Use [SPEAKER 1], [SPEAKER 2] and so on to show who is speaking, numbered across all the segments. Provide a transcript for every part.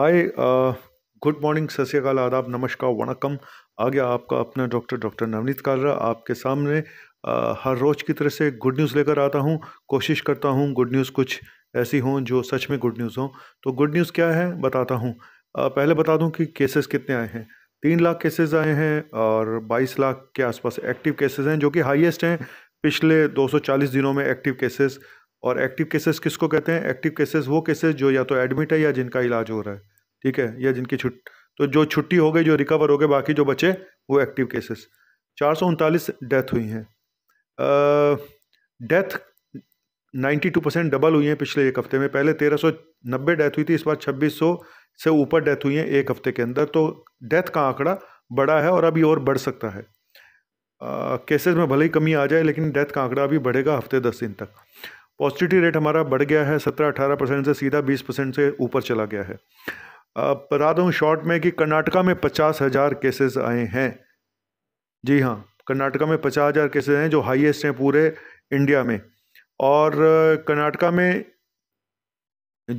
[SPEAKER 1] hi good morning सत्यकाल आदाब नमस्कार वणकम आ गया आपका अपना डॉक्टर डॉक्टर नवनीत कालरा आपके सामने आ, हर रोज़ की तरह से गुड न्यूज़ लेकर आता हूँ कोशिश करता हूँ गुड न्यूज़ कुछ ऐसी हों जो सच में गुड न्यूज़ हों तो गुड न्यूज़ क्या है बताता हूँ पहले बता दूँ कि केसेस कितने आए हैं तीन लाख केसेस आए हैं और बाईस लाख के आसपास एक्टिव केसेस हैं जो कि हाईएस्ट हैं पिछले 240 दिनों में एक्टिव केसेस और एक्टिव केसेस किसको कहते हैं एक्टिव केसेस वो केसेस जो या तो एडमिट है या जिनका इलाज हो रहा है ठीक है या जिनकी छुट तो जो छुट्टी हो गई जो रिकवर हो गए बाकी जो बचे वो एक्टिव केसेस चार सौ उनतालीस डेथ हुई हैं death ninety two percent double हुई हैं पिछले एक हफ्ते में पहले तेरह सौ नब्बे डेथ हुई थी इस बार छब्बीस सौ से ऊपर डेथ हुई है एक हफ्ते के अंदर तो डेथ का आंकड़ा बड़ा है और अभी और बढ़ सकता है केसेस में भले ही कमी आ जाए लेकिन डेथ का आंकड़ा अभी बढ़ेगा हफ्ते दस दिन तक पॉजिटिविटी रेट हमारा बढ़ गया है सत्रह अठारह परसेंट से सीधा बीस परसेंट से ऊपर चला गया है बता दूँ शॉर्ट में कि कर्नाटका में पचास हज़ार केसेस आए हैं जी हाँ कर्नाटका में पचास हज़ार केसेज हैं जो हाईएस्ट हैं पूरे इंडिया में और कर्नाटका में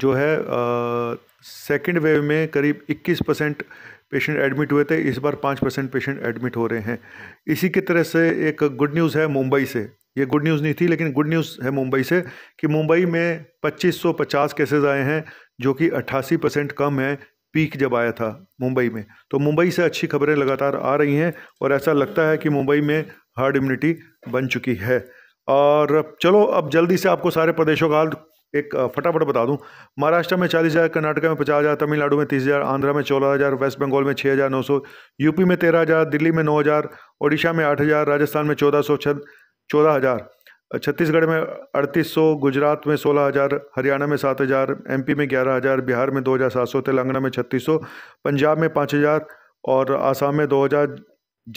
[SPEAKER 1] जो है सेकंड वेव में करीब 21 परसेंट पेशेंट एडमिट हुए थे इस बार 5 परसेंट पेशेंट एडमिट हो रहे हैं इसी की तरह से एक गुड न्यूज़ है मुंबई से ये गुड न्यूज़ नहीं थी लेकिन गुड न्यूज़ है मुंबई से कि मुंबई में 2550 केसेस आए हैं जो कि 88 परसेंट कम है पीक जब आया था मुंबई में तो मुंबई से अच्छी खबरें लगातार आ रही हैं और ऐसा लगता है कि मुंबई में हर्ड इम्यूनिटी बन चुकी है और चलो अब जल्दी से आपको सारे प्रदेशों का हाल एक फटाफट बता दूं महाराष्ट्र में चालीस हज़ार कर्नाटक में पचास हज़ार तमिलनाडु में तीस हज़ार आंध्रा में चौदह हज़ार वेस्ट बंगाल में छः हज़ार नौ सौ यूपी में तेरह हज़ार दिल्ली में नौ हज़ार ओडिशा में आठ हज़ार राजस्थान में चौदह सौ छः चौदह हज़ार छत्तीसगढ़ में अड़तीस सौ गुजरात में सोलह हज़ार हरियाणा में सात हज़ार एम में ग्यारह हज़ार बिहार में दो हज़ार सात सौ तेलंगाना में छत्तीस सौ पंजाब में पाँच हज़ार और आसाम में दो हज़ार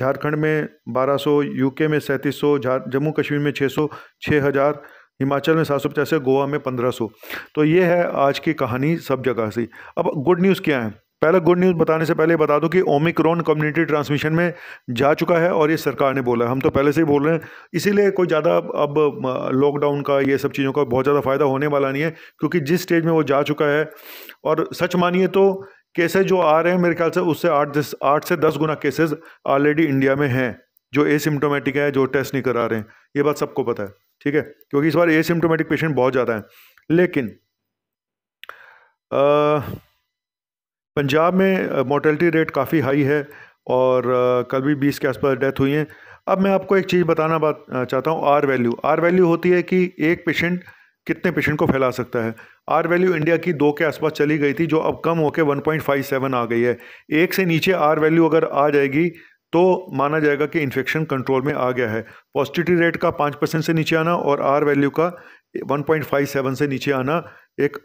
[SPEAKER 1] झारखंड में बारह सौ यूके में सैंतीस सौ जम्मू कश्मीर में छः सौ छः हज़ार हिमाचल में सात सौ पचास गोवा में पंद्रह सौ तो ये है आज की कहानी सब जगह से अब गुड न्यूज़ क्या है पहला गुड न्यूज़ बताने से पहले बता दूं कि ओमिक्रॉन कम्युनिटी ट्रांसमिशन में जा चुका है और ये सरकार ने बोला है हम तो पहले से ही बोल रहे हैं इसीलिए कोई ज़्यादा अब लॉकडाउन का ये सब चीज़ों का बहुत ज़्यादा फ़ायदा होने वाला नहीं है क्योंकि जिस स्टेज में वो जा चुका है और सच मानिए तो केसेज जो आ रहे हैं मेरे ख्याल से उससे आठ दस आठ से दस गुना केसेज ऑलरेडी इंडिया में हैं जो एसिम्टोमेटिक है जो टेस्ट नहीं करा रहे हैं ये बात सबको पता है ठीक है क्योंकि इस बार एसिम्टोमेटिक पेशेंट बहुत ज़्यादा हैं लेकिन आ, पंजाब में मोटेलिटी रेट काफ़ी हाई है और कल भी बीस के आसपास डेथ हुई हैं अब मैं आपको एक चीज़ बताना बात चाहता हूँ आर वैल्यू आर वैल्यू होती है कि एक पेशेंट कितने पेशेंट को फैला सकता है आर वैल्यू इंडिया की दो के आसपास चली गई थी जो अब कम होकर वन पॉइंट फाइव सेवन आ गई है एक से नीचे आर वैल्यू अगर आ जाएगी तो माना जाएगा कि इन्फेक्शन कंट्रोल में आ गया है पॉजिटिविटी रेट का पाँच परसेंट से नीचे आना और आर वैल्यू का वन पॉइंट फाइव सेवन से नीचे आना एक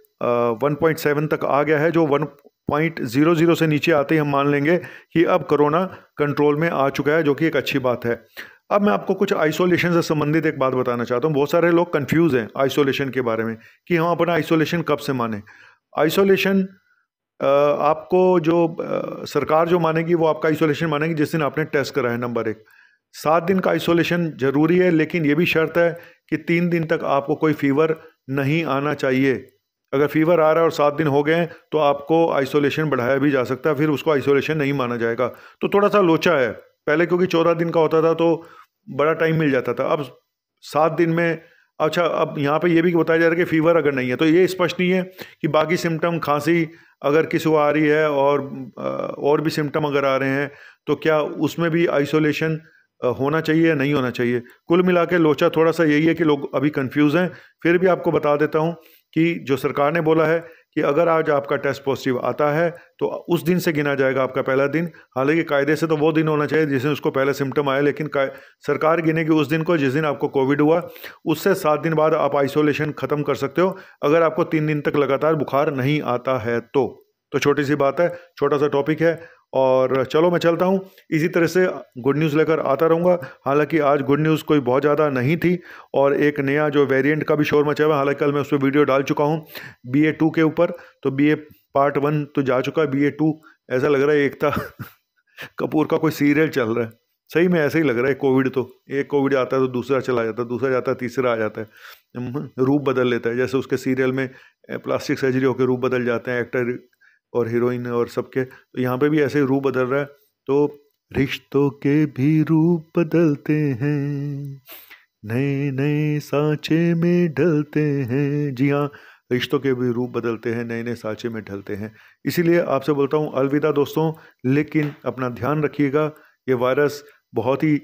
[SPEAKER 1] वन पॉइंट सेवन तक आ गया है जो वन पॉइंट जीरो जीरो से नीचे आते ही हम मान लेंगे कि अब कोरोना कंट्रोल में आ चुका है जो कि एक अच्छी बात है अब मैं आपको कुछ आइसोलेशन से संबंधित एक बात बताना चाहता हूँ बहुत सारे लोग कन्फ्यूज़ हैं आइसोलेशन के बारे में कि हम अपना आइसोलेशन कब से माने आइसोलेशन आपको जो सरकार जो मानेगी वो आपका आइसोलेशन मानेगी जिस दिन आपने टेस्ट करा है नंबर एक सात दिन का आइसोलेशन ज़रूरी है लेकिन ये भी शर्त है कि तीन दिन तक आपको कोई फीवर नहीं आना चाहिए अगर फीवर आ रहा है और सात दिन हो गए तो आपको आइसोलेशन बढ़ाया भी जा सकता है फिर उसको आइसोलेशन नहीं माना जाएगा तो थोड़ा सा लोचा है पहले क्योंकि चौदह दिन का होता था तो बड़ा टाइम मिल जाता था अब सात दिन में अच्छा अब यहाँ पे ये भी बताया जा रहा है कि फीवर अगर नहीं है तो ये स्पष्ट नहीं है कि बाकी सिम्टम खांसी अगर किसी को आ रही है और और भी सिम्टम अगर आ रहे हैं तो क्या उसमें भी आइसोलेशन होना चाहिए या नहीं होना चाहिए कुल मिला लोचा थोड़ा सा यही है कि लोग अभी कन्फ्यूज़ हैं फिर भी आपको बता देता हूँ कि जो सरकार ने बोला है कि अगर आज आपका टेस्ट पॉजिटिव आता है तो उस दिन से गिना जाएगा आपका पहला दिन हालांकि कायदे से तो वो दिन होना चाहिए जिस दिन उसको पहला सिम्टम आया लेकिन सरकार गिनेगी उस दिन को जिस दिन आपको कोविड हुआ उससे सात दिन बाद आप आइसोलेशन ख़त्म कर सकते हो अगर आपको तीन दिन तक लगातार बुखार नहीं आता है तो तो छोटी सी बात है छोटा सा टॉपिक है और चलो मैं चलता हूँ इसी तरह से गुड न्यूज़ लेकर आता रहूँगा हालांकि आज गुड न्यूज़ कोई बहुत ज़्यादा नहीं थी और एक नया जो वेरिएंट का भी शोर मचा हुआ है हालांकि कल मैं उस पर वीडियो डाल चुका हूँ बी ए टू के ऊपर तो बी ए पार्ट वन तो जा चुका है बी ए टू ऐसा लग रहा है एकता कपूर का कोई सीरियल चल रहा है सही में ऐसे ही लग रहा है कोविड तो एक कोविड आता है तो दूसरा चला जाता है दूसरा जाता है तीसरा आ जाता है रूप बदल लेता है जैसे उसके सीरियल में प्लास्टिक सर्जरी होकर रूप बदल जाते हैं एक्टर और हीरोइन और सबके तो यहाँ पे भी ऐसे रूप बदल रहा है तो रिश्तों के भी रूप बदलते हैं नए नए सांचे में ढलते हैं जी हाँ रिश्तों के भी रूप बदलते हैं नए नए सांचे में ढलते हैं इसीलिए आपसे बोलता हूँ अलविदा दोस्तों लेकिन अपना ध्यान रखिएगा ये वायरस बहुत ही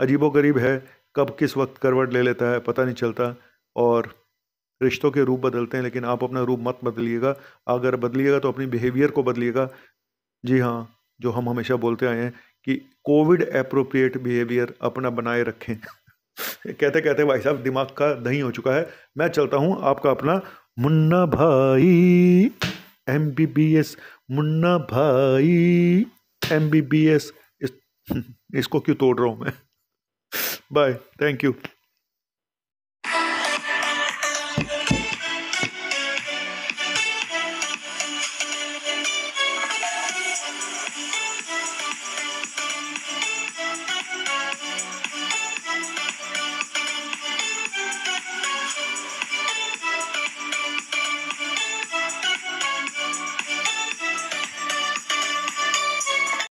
[SPEAKER 1] अजीबोगरीब है कब किस वक्त करवट ले लेता है पता नहीं चलता और रिश्तों के रूप बदलते हैं लेकिन आप अपना रूप मत बदलिएगा अगर बदलिएगा तो अपनी बिहेवियर को बदलिएगा जी हाँ जो हम हमेशा बोलते आए हैं कि कोविड अप्रोप्रिएट बिहेवियर अपना बनाए रखें कहते कहते भाई साहब दिमाग का दही हो चुका है मैं चलता हूँ आपका अपना Munna Bhai M B B S Munna Bhai M B B S इसको क्यों तोड़ रहा हूँ मैं बाय थैंक यू